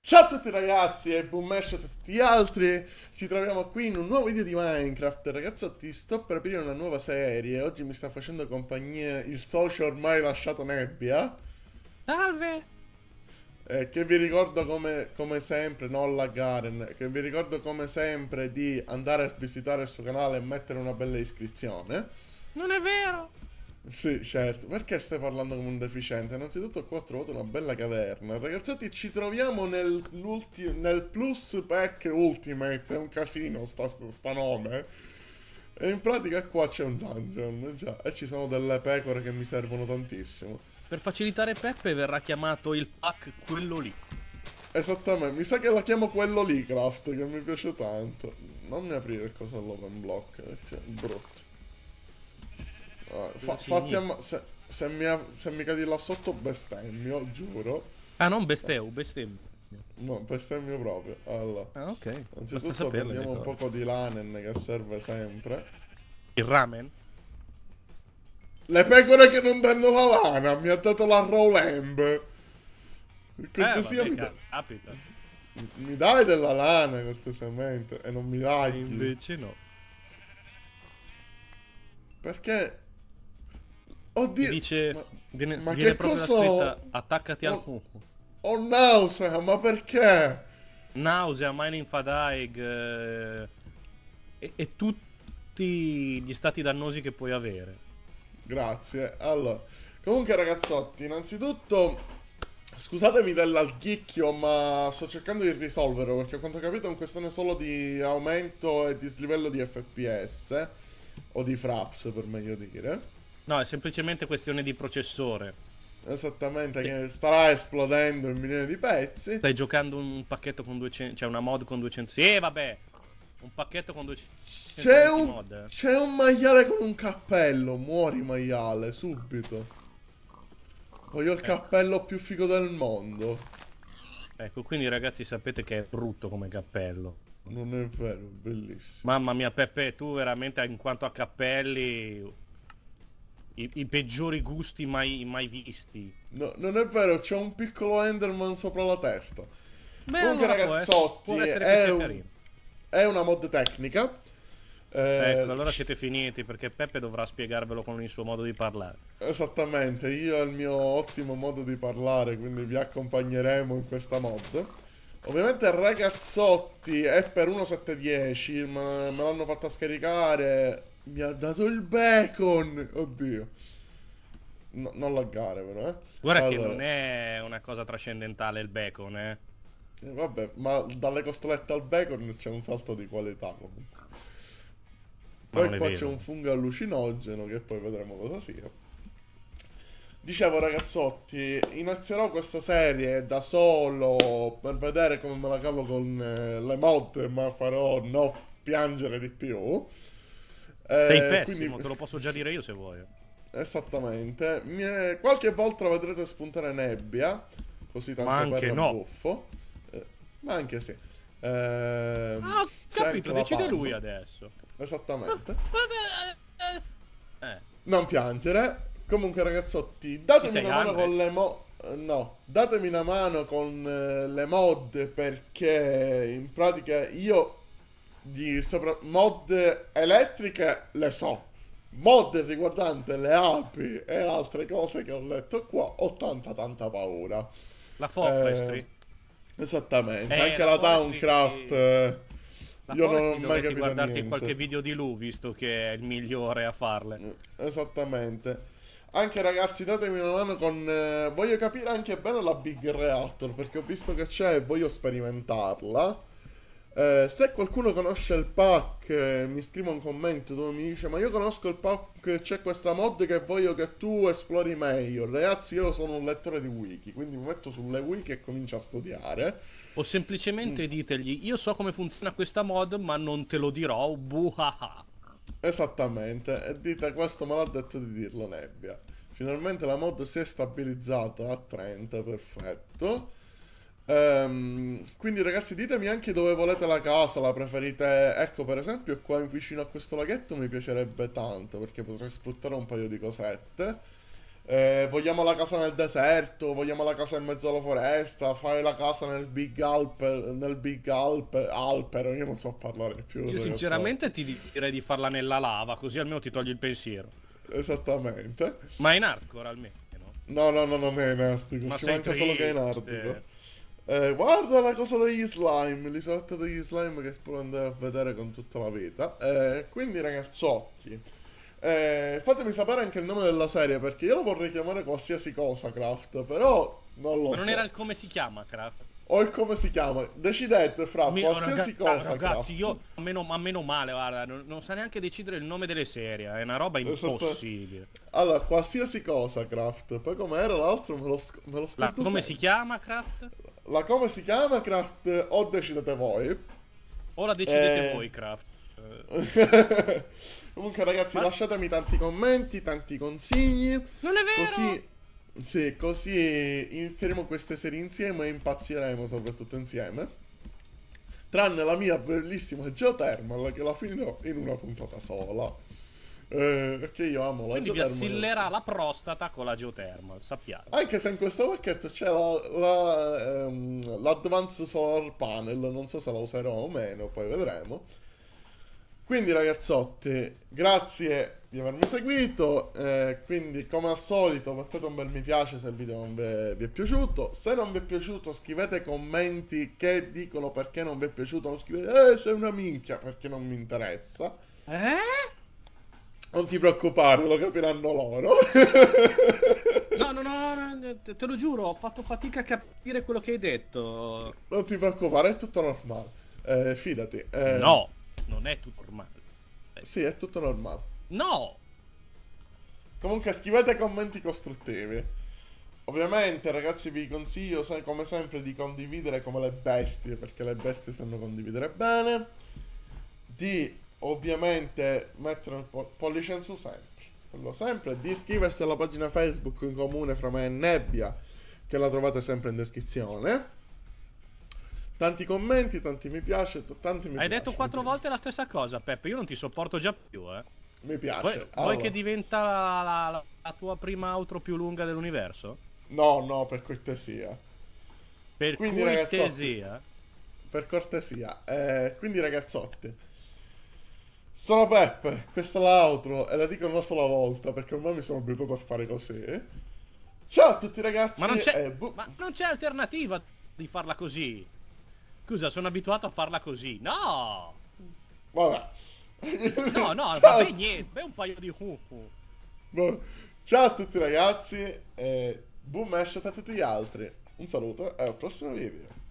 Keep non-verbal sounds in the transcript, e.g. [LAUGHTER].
Ciao a tutti ragazzi e buon match a tutti gli altri Ci troviamo qui in un nuovo video di Minecraft Ragazzotti sto per aprire una nuova serie Oggi mi sta facendo compagnia il socio ormai lasciato nebbia Salve eh, che vi ricordo come, come sempre, non la Garen, che vi ricordo come sempre di andare a visitare il suo canale e mettere una bella iscrizione. Non è vero! Sì, certo. Perché stai parlando come un deficiente? Innanzitutto qua ho trovato una bella caverna. Ragazzetti, ci troviamo nel, nel Plus Pack Ultimate. È un casino sta, sta, sta nome. E in pratica qua c'è un dungeon, già. E ci sono delle pecore che mi servono tantissimo. Per facilitare Peppe verrà chiamato il pack quello lì. Esattamente, mi sa che la chiamo quello lì, Craft, che mi piace tanto. Non mi aprire il coso all'open block, perché eh, è brutto. Allora, ah, fa, fatti amma... Se, se, mi, se mi cadi là sotto bestemmio, giuro. Ah, non besteu, bestemmio. No, bestemmio proprio. Allora. Ah, ok. Innanzitutto prendiamo un poco di lanen che serve sempre. Il ramen? Le pecore che non danno la lana, mi ha dato la Roland. Cortesia eh, mi dai. Capita. Mi dai della lana cortesemente e non mi dai. Invece no. Perché? Oddio. Dice, ma, viene, ma viene che cosa? Attaccati al cuco. Ho nausea, ma perché? Nausea, Mining Fadaig eh, e, e tutti gli stati dannosi che puoi avere. Grazie. Allora, comunque ragazzotti, innanzitutto... Scusatemi dell'alchicchio, ma sto cercando di risolverlo perché a quanto ho capito è una questione solo di aumento e dislivello di FPS o di fraps per meglio dire. No, è semplicemente questione di processore. Esattamente, che starà esplodendo in milioni di pezzi. Stai giocando un pacchetto con 200, cioè una mod con 200. Sì, eh, vabbè, un pacchetto con 200 C'è un, eh. c'è un maiale con un cappello. Muori maiale, subito. Voglio il ecco. cappello più figo del mondo. Ecco, quindi ragazzi sapete che è brutto come cappello. Non è vero, bellissimo. Mamma mia Peppe, tu veramente in quanto a cappelli... I, i peggiori gusti mai, mai visti. No, non è vero, c'è un piccolo Enderman sopra la testa. Beh, Comunque allora ragazzotti, può essere, può essere è un... È una mod tecnica. Eh, ecco, allora siete finiti perché Peppe dovrà spiegarvelo con il suo modo di parlare. Esattamente, io ho il mio ottimo modo di parlare, quindi vi accompagneremo in questa mod. Ovviamente ragazzotti è per 1.710, ma me l'hanno fatta scaricare. Mi ha dato il bacon, oddio. No, non laggare però, eh. Guarda allora. che non è una cosa trascendentale il bacon, eh. Vabbè, ma dalle costolette al bacon c'è un salto di qualità comunque. Poi qua c'è un fungo allucinogeno che poi vedremo cosa sia. Dicevo ragazzotti, inizierò questa serie da solo per vedere come me la cavo con eh, le mod, ma farò no piangere di più. Eh, Sei pessimo, quindi... te lo posso già dire io se vuoi. Esattamente. È... Qualche volta vedrete spuntare nebbia, così tanto ma anche no. buffo ma anche sì. Eh, ah, ho capito, decide lui adesso. Esattamente. Eh. eh. Non piangere. Comunque ragazzotti, datemi una mano con le mo... No, datemi una mano con eh, le mod perché in pratica io di sopra... mod elettriche le so. Mod riguardante le api e altre cose che ho letto qua ho tanta tanta paura. La Forestry? Eh... Esattamente, eh, anche la Towncraft... Che... Eh, io non ho mai capito guardarti niente. qualche video di lui, visto che è il migliore a farle. Eh, esattamente. Anche ragazzi, datemi una mano con... Eh, voglio capire anche bene la Big Reactor, perché ho visto che c'è e voglio sperimentarla. Eh, se qualcuno conosce il pack, eh, mi scrive un commento dove mi dice: Ma io conosco il pack, c'è questa mod che voglio che tu esplori meglio. Ragazzi, io sono un lettore di wiki, quindi mi metto sulle wiki e comincio a studiare. O semplicemente mm. ditegli: Io so come funziona questa mod, ma non te lo dirò. Buhaha. Esattamente, e dite: Questo me l'ha detto di dirlo, Nebbia. Finalmente la mod si è stabilizzata a 30, perfetto. Ehm, quindi ragazzi ditemi anche dove volete la casa, la preferite, ecco per esempio qua in vicino a questo laghetto mi piacerebbe tanto perché potrei sfruttare un paio di cosette. Eh, vogliamo la casa nel deserto, vogliamo la casa in mezzo alla foresta, fai la casa nel Big Alper, nel Big Alper, Alpero, io non so parlare più. Io sinceramente so. ti direi di farla nella lava, così almeno ti togli il pensiero. Esattamente. Ma è in arco almeno. No, no, no, non è in artico, ci manca solo che è in artico. Eh. Eh, guarda la cosa degli slime, l'isoletta degli slime che si può andare a vedere con tutta la vita. Eh, quindi ragazzotti, eh, fatemi sapere anche il nome della serie perché io lo vorrei chiamare qualsiasi cosa Craft, però non lo Ma so. non era il come si chiama Craft? O il come si chiama? Decidete fra Mi, qualsiasi ragazzi, cosa. Ragazzi, io a meno, a meno, male, guarda, non, non sa neanche decidere il nome delle serie, eh, è una roba impossibile. Allora, qualsiasi cosa, Craft. Poi com'era l'altro me lo, me lo scordo. come sempre. si chiama Craft? La come si chiama Craft o decidete voi. Ora decidete eh... voi Craft. [LAUGHS] Comunque ragazzi Ma... lasciatemi tanti commenti, tanti consigli. Non è vero! Così... Sì, così inizieremo queste serie insieme e impazziremo soprattutto insieme. Tranne la mia bellissima Geothermal che la finirò in una puntata sola. Eh, perché io amo la Quindi geotermal. Quindi vi assillerà la prostata con la geotermal, sappiamo. Anche se in questo pacchetto c'è l'Advanced la, la, ehm, Solar Panel, non so se la userò o meno, poi vedremo. Quindi ragazzotti, grazie di avermi seguito, eh, quindi come al solito mettete un bel mi piace se il video non vi, vi, è piaciuto, se non vi è piaciuto scrivete commenti che dicono perché non vi è piaciuto, non scrivete eh sei una minchia perché non mi interessa. Eh? Non ti preoccupare, lo capiranno loro. [LAUGHS] no, no, no, no, te lo giuro, ho fatto fatica a capire quello che hai detto. Non ti preoccupare, è tutto normale. Eh, fidati. Eh... No, non è tutto normale. Eh. Sì, è tutto normale. No! Comunque scrivete commenti costruttivi. Ovviamente ragazzi vi consiglio come sempre di condividere come le bestie, perché le bestie sanno condividere bene. Di ovviamente mettere un pollice in su sempre. Quello sempre. Di iscriversi alla pagina Facebook in comune fra me e Nebbia, che la trovate sempre in descrizione. Tanti commenti, tanti mi piace, t- tanti mi Hai piace, detto quattro volte la stessa cosa, Peppe. Io non ti sopporto già più, eh. Mi piace. Vuoi, allora. vuoi che diventa la, la, la, tua prima outro più lunga dell'universo? No, no, per cortesia. Per quindi, cortesia. Per cortesia. Eh, quindi ragazzotti, sono Peppe, questa è l'altro e la dico una sola volta perché ormai mi sono abituato a fare così. Ciao a tutti ragazzi! Ma non c'è, eh, ma alternativa di farla così! Scusa, sono abituato a farla così. No! Vabbè. No, no, [LAUGHS] Ciao. vabbè niente, beh un paio di hufu. Boh. Ciao a tutti ragazzi, e boom esce a tutti gli altri. Un saluto e al prossimo video.